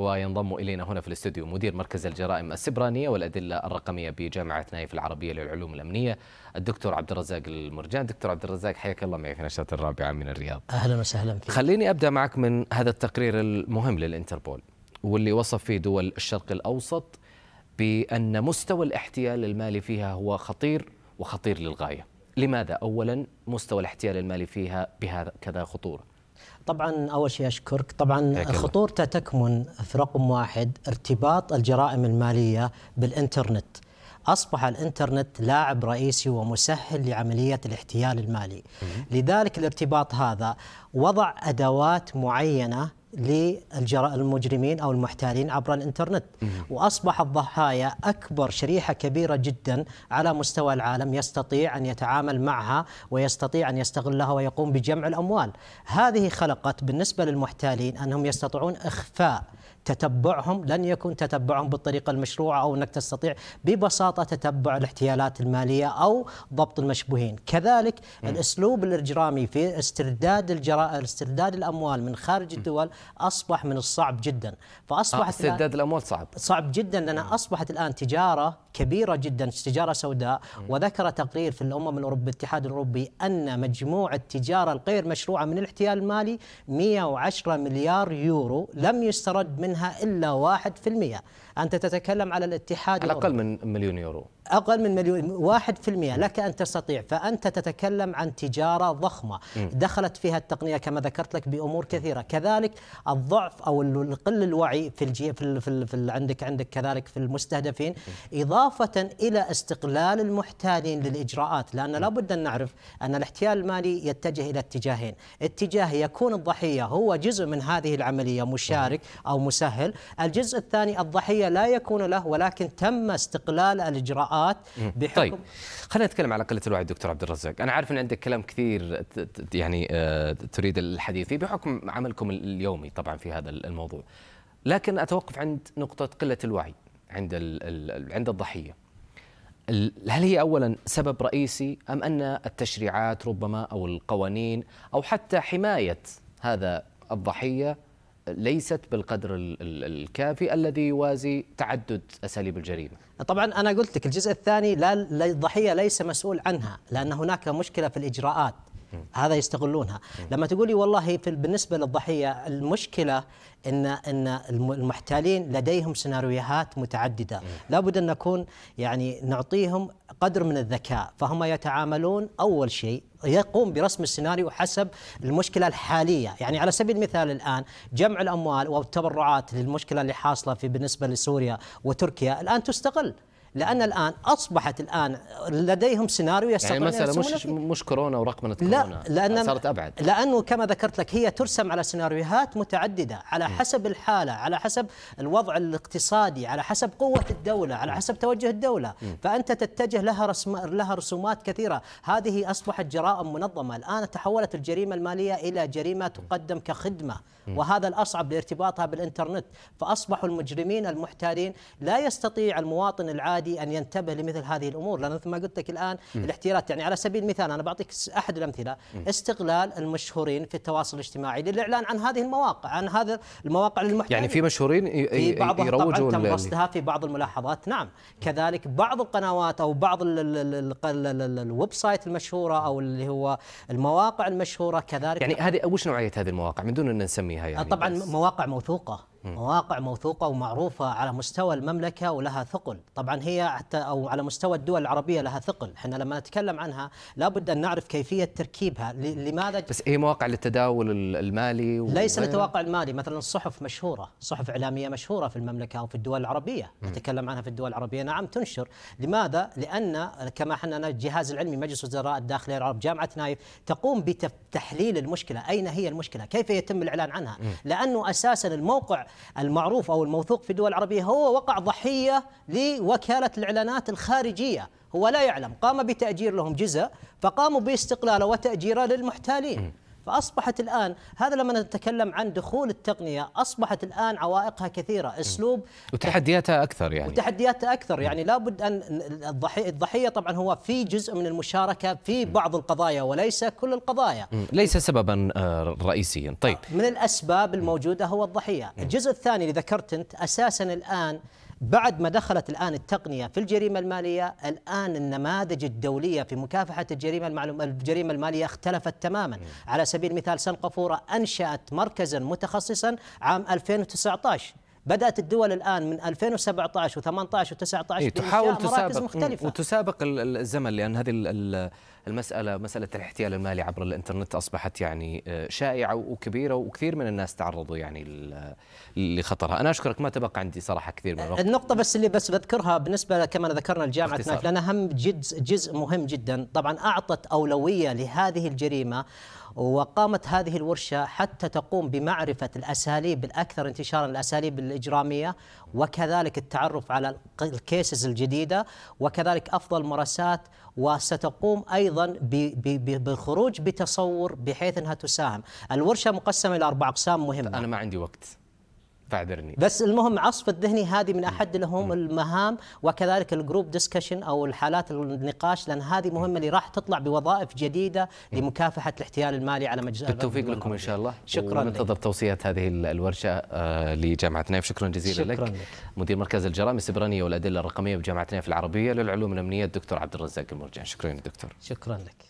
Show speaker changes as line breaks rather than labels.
وينضم إلينا هنا في الاستوديو مدير مركز الجرائم السبرانية والأدلة الرقمية بجامعة نايف العربية للعلوم الأمنية الدكتور عبد الرزاق المرجان دكتور عبد الرزاق حياك الله معي في نشاط الرابعة من الرياض
أهلا وسهلا
فيك خليني أبدأ معك من هذا التقرير المهم للإنتربول واللي وصف فيه دول الشرق الأوسط بأن مستوى الاحتيال المالي فيها هو خطير وخطير للغاية لماذا أولا مستوى الاحتيال المالي فيها بهذا كذا خطورة
طبعا اول شيء اشكرك طبعا خطورته تكمن في رقم واحد ارتباط الجرائم الماليه بالانترنت أصبح الإنترنت لاعب رئيسي ومسهل لعملية الاحتيال المالي لذلك الارتباط هذا وضع أدوات معينة للمجرمين او المحتالين عبر الانترنت واصبح الضحايا اكبر شريحه كبيره جدا على مستوى العالم يستطيع ان يتعامل معها ويستطيع ان يستغلها ويقوم بجمع الاموال هذه خلقت بالنسبه للمحتالين انهم يستطيعون اخفاء تتبعهم لن يكون تتبعهم بالطريقة المشروعة أو أنك تستطيع ببساطة تتبع الاحتيالات المالية أو ضبط المشبوهين كذلك م. الأسلوب الإجرامي في استرداد الجرائم استرداد الأموال من خارج الدول أصبح من الصعب جدا فأصبحت آه استرداد الأموال صعب صعب جدا لأنها أصبحت الآن تجارة كبيرة جدا تجارة سوداء م. وذكر تقرير في الأمم الأوروبية الاتحاد الأوروبي أن مجموع التجارة الغير مشروعة من الاحتيال المالي 110 مليار يورو لم يسترد من منها إلا واحد في المئة أنت تتكلم على الاتحاد على أقل
من مليون يورو
أقل من مليون واحد في المئة لك أن تستطيع فأنت تتكلم عن تجارة ضخمة دخلت فيها التقنية كما ذكرت لك بأمور كثيرة كذلك الضعف أو قل الوعي في, الجي في, ال في, ال في ال عندك عندك كذلك في المستهدفين إضافة إلى استقلال المحتالين للإجراءات لأن لابد أن نعرف أن الاحتيال المالي يتجه إلى اتجاهين اتجاه يكون الضحية هو جزء من هذه العملية مشارك أو مسهل الجزء الثاني الضحية لا يكون له ولكن تم استقلال الإجراءات الاجراءات
طيب. بحكم طيب خلينا نتكلم على قله الوعي دكتور عبد الرزاق انا عارف ان عندك كلام كثير يعني آه، تريد الحديث فيه بحكم عملكم اليومي طبعا في هذا الموضوع لكن اتوقف عند نقطه قله الوعي عند عند الضحيه هل هي اولا سبب رئيسي ام ان التشريعات ربما او القوانين او حتى حمايه هذا الضحيه ليست بالقدر الكافي الذي يوازي تعدد اساليب الجريمه. طبعا انا قلت لك الجزء الثاني
لا الضحيه ليس مسؤول عنها لان هناك مشكله في الاجراءات هذا يستغلونها لما تقولي والله في بالنسبه للضحيه المشكله ان ان المحتالين لديهم سيناريوهات متعدده لابد ان نكون يعني نعطيهم قدر من الذكاء فهم يتعاملون اول شيء يقوم برسم السيناريو حسب المشكله الحاليه، يعني على سبيل المثال الان جمع الاموال والتبرعات للمشكله اللي حاصله في بالنسبه لسوريا وتركيا الان تستغل، لان الان اصبحت الان لديهم سيناريو يستطيعون يعني مثلا مش
مش كورونا ورقمنه لا كورونا يعني لأن صارت ابعد
لانه كما ذكرت لك هي ترسم على سيناريوهات متعدده على حسب الحاله على حسب الوضع الاقتصادي على حسب قوه الدوله على حسب توجه الدوله فانت تتجه لها رسم لها رسومات كثيره هذه اصبحت جرائم منظمه الان تحولت الجريمه الماليه الى جريمه تقدم كخدمه وهذا الاصعب لارتباطها بالانترنت فاصبحوا المجرمين المحتالين لا يستطيع المواطن العادي العادي ان ينتبه لمثل هذه الامور لان مثل ما قلت لك الان م. الاحتيالات يعني على سبيل المثال انا بعطيك احد الامثله م. استغلال المشهورين في التواصل الاجتماعي للاعلان عن هذه المواقع عن هذا المواقع للمحتوى يعني في
مشهورين في بعضها يروجوا تم قصدها
في بعض الملاحظات نعم كذلك بعض القنوات او بعض الويب سايت المشهوره او اللي هو المواقع المشهوره كذلك يعني هذه
وش نوعيه هذه المواقع من دون ان نسميها يعني طبعا
مواقع موثوقه مواقع موثوقه ومعروفه على مستوى المملكه ولها ثقل طبعا هي حتى او على مستوى الدول العربيه لها ثقل احنا لما نتكلم عنها لابد ان نعرف كيفيه تركيبها لماذا بس
هي مواقع للتداول المالي و... ليس للتواقع
المالي مثلا الصحف مشهوره صحف اعلاميه مشهوره في المملكه او في الدول العربيه نتكلم عنها في الدول العربيه نعم تنشر لماذا لان كما احنا الجهاز العلمي مجلس وزراء الداخليه العرب جامعه نايف تقوم بتحليل المشكله اين هي المشكله كيف يتم الاعلان عنها لانه اساسا الموقع المعروف أو الموثوق في الدول العربية هو وقع ضحية لوكالة الإعلانات الخارجية هو لا يعلم قام بتأجير لهم جزء فقاموا باستقلاله وتأجيره للمحتالين فأصبحت الآن هذا لما نتكلم عن دخول التقنية أصبحت الآن عوائقها كثيرة أسلوب
وتحدياتها أكثر يعني
وتحدياتها أكثر يعني لابد أن الضحية, الضحية طبعا هو في جزء من المشاركة في بعض القضايا وليس كل القضايا
ليس سببا آه، رئيسيا طيب
من الأسباب الموجودة هو الضحية الجزء الثاني اللي ذكرت أنت أساسا الآن بعد ما دخلت الآن التقنية في الجريمة المالية الآن النماذج الدولية في مكافحة الجريمة المعلوم الجريمة المالية اختلفت تماما على سبيل المثال سنغافورة أنشأت مركزا متخصصا عام 2019 بدات الدول الان من 2017 و18 و19 إيه تحاول تسابق مختلفة.
وتسابق الزمن لان هذه المساله مساله الاحتيال المالي عبر الانترنت اصبحت يعني آه، شائعه وكبيره وكثير من الناس تعرضوا يعني لخطرها انا اشكرك ما تبقى عندي صراحه كثير من الوقت النقطه بس اللي بس بذكرها
بالنسبه كما ذكرنا الجامعه هناك لانها هم جزء, جزء مهم جدا طبعا اعطت اولويه لهذه الجريمه وقامت هذه الورشه حتى تقوم بمعرفه الاساليب الاكثر انتشارا الاساليب الإجرامية وكذلك التعرف على الكيسز الجديدة وكذلك أفضل مراسات وستقوم أيضا بالخروج بتصور بحيث أنها تساهم الورشة مقسمة إلى أربع أقسام مهمة أنا ما عندي وقت فاعذرني بس المهم عصف الذهني هذه من احد لهم م. المهام وكذلك الجروب ديسكشن او الحالات النقاش لان هذه مهمه اللي راح تطلع بوظائف جديده لمكافحه الاحتيال المالي على
مجزاه بالتوفيق لكم ان شاء الله شكرا ننتظر توصيات هذه الورشه آه، لجامعه نايف شكرا جزيلا شكرا لك. لك مدير مركز الجرائم السبرانيه والادله الرقميه بجامعه نايف العربيه للعلوم الامنيه الدكتور عبد الرزاق المرجان شكرا دكتور
شكرا لك